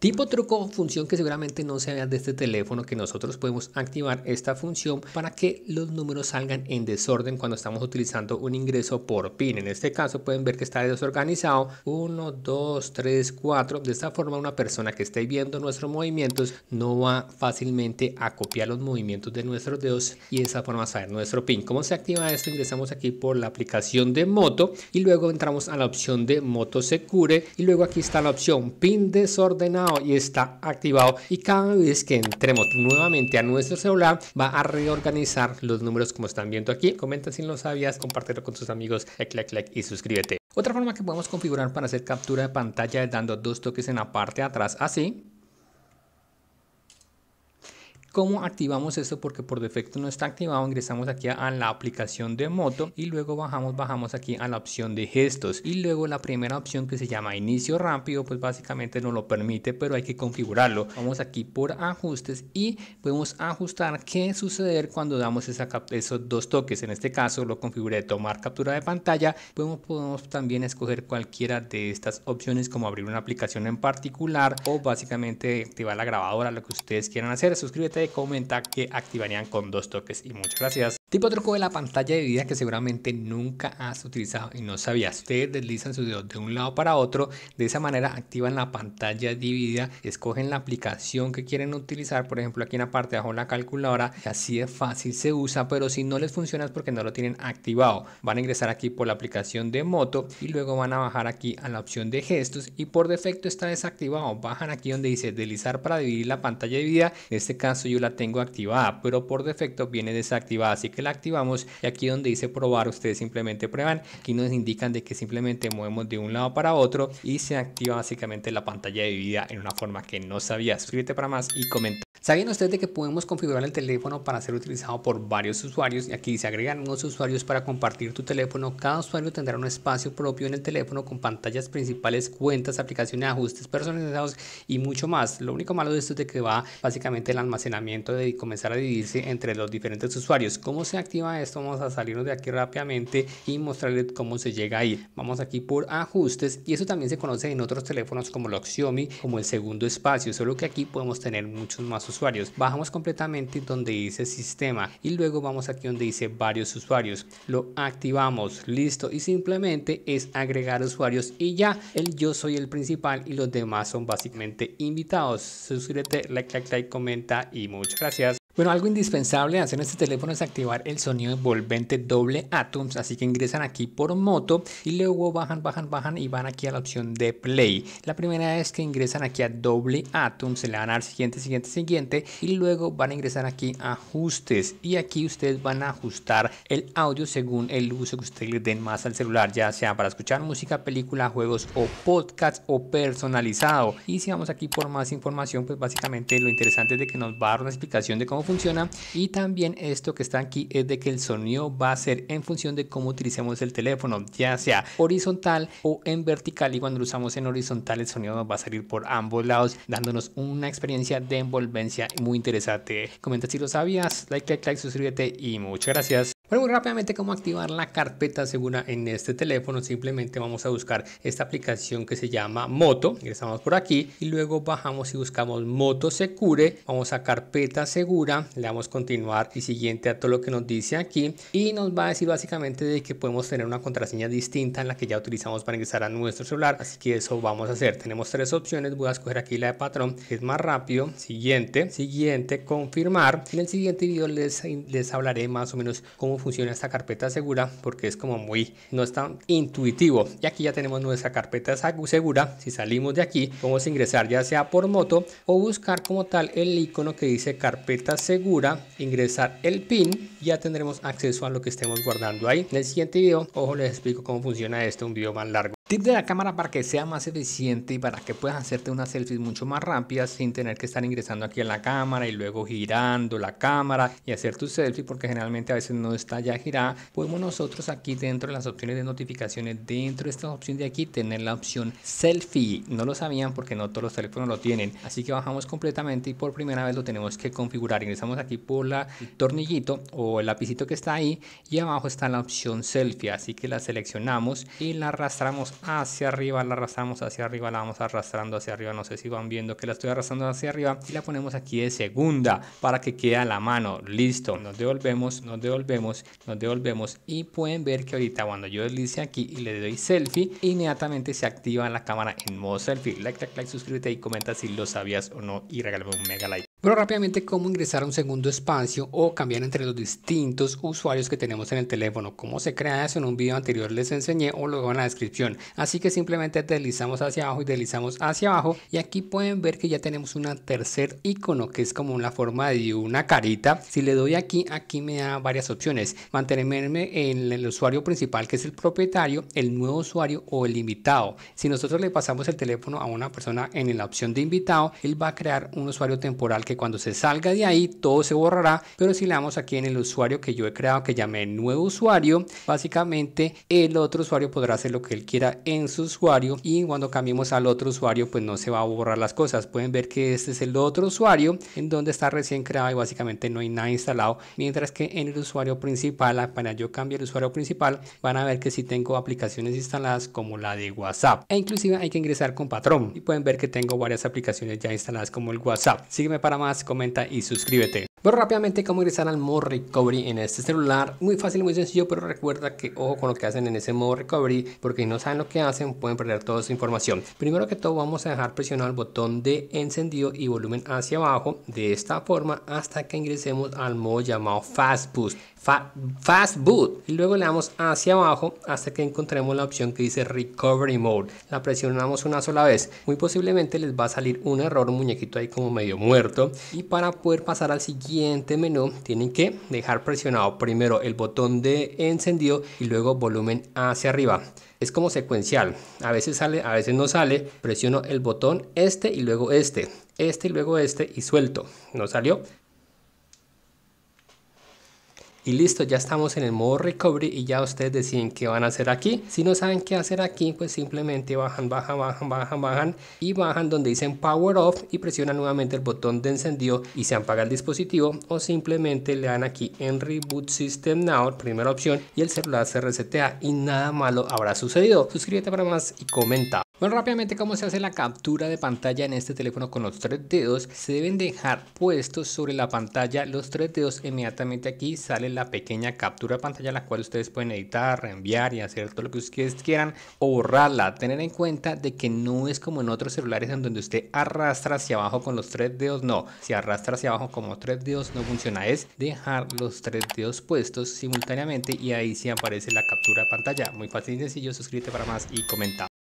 Tipo truco función que seguramente no se vea de este teléfono que nosotros podemos activar esta función para que los números salgan en desorden cuando estamos utilizando un ingreso por pin. En este caso pueden ver que está desorganizado 1, 2, 3, 4. De esta forma una persona que esté viendo nuestros movimientos no va fácilmente a copiar los movimientos de nuestros dedos y de esa forma saber nuestro pin. ¿Cómo se activa esto? Ingresamos aquí por la aplicación de Moto y luego entramos a la opción de Moto Secure y luego aquí está la opción pin desordenado y está activado y cada vez que entremos nuevamente a nuestro celular va a reorganizar los números como están viendo aquí. Comenta si no lo sabías, compártelo con tus amigos, clic, clic y suscríbete. Otra forma que podemos configurar para hacer captura de pantalla es dando dos toques en la parte de atrás así ¿Cómo activamos esto? Porque por defecto no está activado. Ingresamos aquí a la aplicación de moto y luego bajamos, bajamos aquí a la opción de gestos. Y luego la primera opción que se llama inicio rápido, pues básicamente no lo permite, pero hay que configurarlo. Vamos aquí por ajustes y podemos ajustar qué suceder cuando damos esa, esos dos toques. En este caso lo configuré tomar captura de pantalla. Podemos, podemos también escoger cualquiera de estas opciones como abrir una aplicación en particular o básicamente activar la grabadora, lo que ustedes quieran hacer. Suscríbete Comenta que activarían con dos toques. Y muchas gracias. Tipo truco de la pantalla de vida que seguramente nunca has utilizado y no sabías. Ustedes deslizan sus dedos de un lado para otro, de esa manera activan la pantalla dividida, escogen la aplicación que quieren utilizar, por ejemplo aquí en la parte de abajo la calculadora, así de fácil se usa, pero si no les funciona es porque no lo tienen activado. Van a ingresar aquí por la aplicación de moto y luego van a bajar aquí a la opción de gestos y por defecto está desactivado. Bajan aquí donde dice deslizar para dividir la pantalla de vida. en este caso yo la tengo activada, pero por defecto viene desactivada, así que la activamos y aquí donde dice probar ustedes simplemente prueban aquí nos indican de que simplemente movemos de un lado para otro y se activa básicamente la pantalla de vida en una forma que no sabía suscríbete para más y comenta ¿Sabían ustedes de que podemos configurar el teléfono para ser utilizado por varios usuarios? Y aquí se agregan unos usuarios para compartir tu teléfono. Cada usuario tendrá un espacio propio en el teléfono con pantallas principales, cuentas, aplicaciones, ajustes personalizados y mucho más. Lo único malo de esto es que va básicamente el almacenamiento de comenzar a dividirse entre los diferentes usuarios. ¿Cómo se activa esto? Vamos a salirnos de aquí rápidamente y mostrarles cómo se llega ahí. Vamos aquí por ajustes y eso también se conoce en otros teléfonos como lo Xiaomi como el segundo espacio, solo que aquí podemos tener muchos más usuarios. Bajamos completamente donde dice sistema y luego vamos aquí donde dice varios usuarios. Lo activamos, listo. Y simplemente es agregar usuarios y ya el yo soy el principal y los demás son básicamente invitados. Suscríbete, like, like, like, comenta y muchas gracias. Bueno, algo indispensable hacer en este teléfono es activar el sonido envolvente doble Atoms, así que ingresan aquí por moto y luego bajan, bajan, bajan y van aquí a la opción de play. La primera vez que ingresan aquí a doble Atoms, se le van a dar siguiente, siguiente, siguiente y luego van a ingresar aquí a ajustes y aquí ustedes van a ajustar el audio según el uso que ustedes le den más al celular, ya sea para escuchar música, película, juegos o podcast o personalizado. Y si vamos aquí por más información, pues básicamente lo interesante es de que nos va a dar una explicación de cómo funciona y también esto que está aquí es de que el sonido va a ser en función de cómo utilicemos el teléfono, ya sea horizontal o en vertical y cuando lo usamos en horizontal el sonido nos va a salir por ambos lados dándonos una experiencia de envolvencia muy interesante. Comenta si lo sabías, like, like, like, suscríbete y muchas gracias muy rápidamente, ¿cómo activar la carpeta segura en este teléfono? Simplemente vamos a buscar esta aplicación que se llama Moto. Ingresamos por aquí y luego bajamos y buscamos Moto Secure. Vamos a carpeta segura, le damos continuar y siguiente a todo lo que nos dice aquí. Y nos va a decir básicamente de que podemos tener una contraseña distinta en la que ya utilizamos para ingresar a nuestro celular. Así que eso vamos a hacer. Tenemos tres opciones. Voy a escoger aquí la de patrón, es más rápido. Siguiente, siguiente, confirmar. En el siguiente video les, les hablaré más o menos cómo funciona esta carpeta segura porque es como muy, no es tan intuitivo. Y aquí ya tenemos nuestra carpeta segura. Si salimos de aquí, podemos ingresar ya sea por moto o buscar como tal el icono que dice carpeta segura, ingresar el pin, ya tendremos acceso a lo que estemos guardando ahí. En el siguiente video, ojo, les explico cómo funciona esto, un video más largo. Tip de la cámara para que sea más eficiente y para que puedas hacerte unas selfies mucho más rápidas sin tener que estar ingresando aquí en la cámara y luego girando la cámara y hacer tu selfie porque generalmente a veces no está ya girada. Podemos nosotros aquí dentro de las opciones de notificaciones, dentro de esta opción de aquí, tener la opción selfie. No lo sabían porque no todos los teléfonos lo tienen. Así que bajamos completamente y por primera vez lo tenemos que configurar. Ingresamos aquí por la tornillito o el lapicito que está ahí y abajo está la opción selfie. Así que la seleccionamos y la arrastramos hacia arriba, la arrastramos hacia arriba, la vamos arrastrando hacia arriba, no sé si van viendo que la estoy arrastrando hacia arriba y la ponemos aquí de segunda para que quede a la mano, listo, nos devolvemos, nos devolvemos, nos devolvemos y pueden ver que ahorita cuando yo deslice aquí y le doy selfie, inmediatamente se activa la cámara en modo selfie, like, like, like, suscríbete y comenta si lo sabías o no y regálame un mega like pero rápidamente cómo ingresar a un segundo espacio o cambiar entre los distintos usuarios que tenemos en el teléfono. Cómo se crea eso en un vídeo anterior les enseñé o lo en la descripción. Así que simplemente deslizamos hacia abajo y deslizamos hacia abajo y aquí pueden ver que ya tenemos un tercer icono que es como la forma de una carita. Si le doy aquí, aquí me da varias opciones. Mantenerme en el usuario principal que es el propietario, el nuevo usuario o el invitado. Si nosotros le pasamos el teléfono a una persona en la opción de invitado, él va a crear un usuario temporal que cuando se salga de ahí todo se borrará, pero si le damos aquí en el usuario que yo he creado que llamé nuevo usuario, básicamente el otro usuario podrá hacer lo que él quiera en su usuario y cuando cambiemos al otro usuario pues no se va a borrar las cosas. Pueden ver que este es el otro usuario en donde está recién creado y básicamente no hay nada instalado, mientras que en el usuario principal, para yo cambiar el usuario principal, van a ver que si tengo aplicaciones instaladas como la de WhatsApp e inclusive hay que ingresar con patrón y pueden ver que tengo varias aplicaciones ya instaladas como el WhatsApp. Sígueme para más, comenta y suscríbete. Bueno rápidamente cómo ingresar al modo recovery en este celular, muy fácil, muy sencillo, pero recuerda que ojo con lo que hacen en ese modo recovery, porque si no saben lo que hacen pueden perder toda su información. Primero que todo vamos a dejar presionado el botón de encendido y volumen hacia abajo, de esta forma hasta que ingresemos al modo llamado Fast Boost. fast Boot y luego le damos hacia abajo hasta que encontremos la opción que dice Recovery Mode. La presionamos una sola vez. Muy posiblemente les va a salir un error, un muñequito ahí como medio muerto. Y para poder pasar al siguiente siguiente menú tienen que dejar presionado primero el botón de encendido y luego volumen hacia arriba es como secuencial. A veces sale, a veces no sale. Presiono el botón este y luego este, este y luego este y suelto. No salió y listo, ya estamos en el modo recovery y ya ustedes deciden qué van a hacer aquí. Si no saben qué hacer aquí, pues simplemente bajan, bajan, bajan, bajan, bajan y bajan donde dicen power off y presionan nuevamente el botón de encendido y se apaga el dispositivo o simplemente le dan aquí en reboot system now, primera opción y el celular se resetea y nada malo habrá sucedido. Suscríbete para más y comenta. Bueno, rápidamente cómo se hace la captura de pantalla en este teléfono con los tres dedos. Se deben dejar puestos sobre la pantalla los tres dedos. Inmediatamente aquí sale la pequeña captura de pantalla la cual ustedes pueden editar, reenviar y hacer todo lo que ustedes quieran o borrarla. Tener en cuenta de que no es como en otros celulares en donde usted arrastra hacia abajo con los tres dedos. No, si arrastra hacia abajo como tres dedos no funciona. Es dejar los tres dedos puestos simultáneamente y ahí sí aparece la captura de pantalla. Muy fácil y sencillo. Suscríbete para más y comenta.